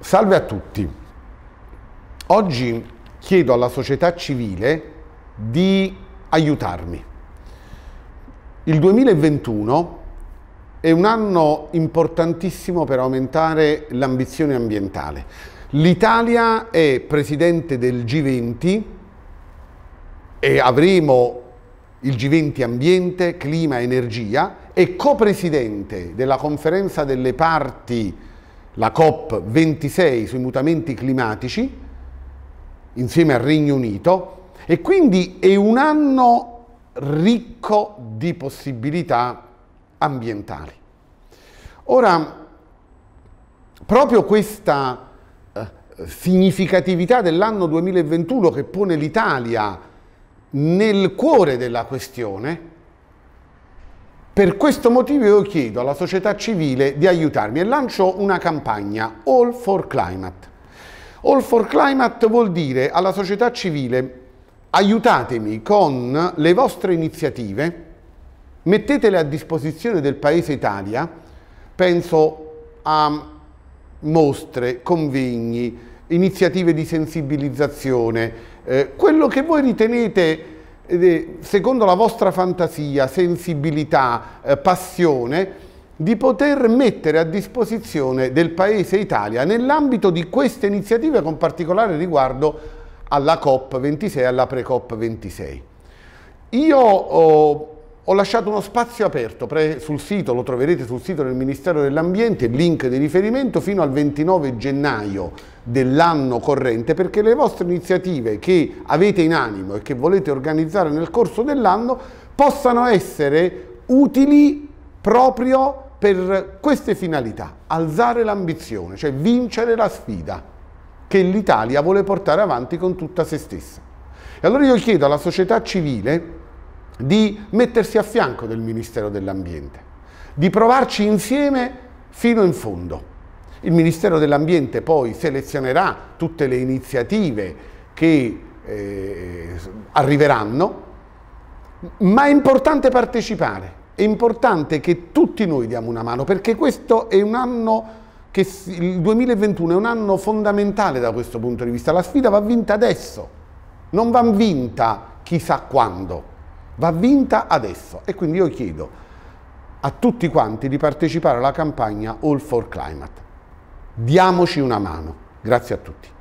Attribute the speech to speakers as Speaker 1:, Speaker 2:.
Speaker 1: Salve a tutti. Oggi chiedo alla società civile di aiutarmi. Il 2021 è un anno importantissimo per aumentare l'ambizione ambientale. L'Italia è presidente del G20 e avremo il G20 Ambiente, Clima, Energia e copresidente della conferenza delle parti la COP26 sui mutamenti climatici insieme al Regno Unito e quindi è un anno ricco di possibilità ambientali. Ora, proprio questa eh, significatività dell'anno 2021 che pone l'Italia nel cuore della questione per questo motivo io chiedo alla società civile di aiutarmi e lancio una campagna All for Climate. All for Climate vuol dire alla società civile aiutatemi con le vostre iniziative, mettetele a disposizione del Paese Italia, penso a mostre, convegni, iniziative di sensibilizzazione, eh, quello che voi ritenete secondo la vostra fantasia, sensibilità, eh, passione, di poter mettere a disposizione del Paese Italia nell'ambito di queste iniziative con particolare riguardo alla COP26 e alla pre-COP26. Io ho ho lasciato uno spazio aperto sul sito, lo troverete sul sito del Ministero dell'Ambiente, link di riferimento fino al 29 gennaio dell'anno corrente perché le vostre iniziative che avete in animo e che volete organizzare nel corso dell'anno possano essere utili proprio per queste finalità, alzare l'ambizione, cioè vincere la sfida che l'Italia vuole portare avanti con tutta se stessa. E allora io chiedo alla società civile di mettersi a fianco del Ministero dell'Ambiente, di provarci insieme fino in fondo. Il Ministero dell'Ambiente poi selezionerà tutte le iniziative che eh, arriveranno, ma è importante partecipare, è importante che tutti noi diamo una mano, perché questo è un anno che il 2021 è un anno fondamentale da questo punto di vista, la sfida va vinta adesso, non va vinta chissà quando va vinta adesso e quindi io chiedo a tutti quanti di partecipare alla campagna All for Climate. Diamoci una mano. Grazie a tutti.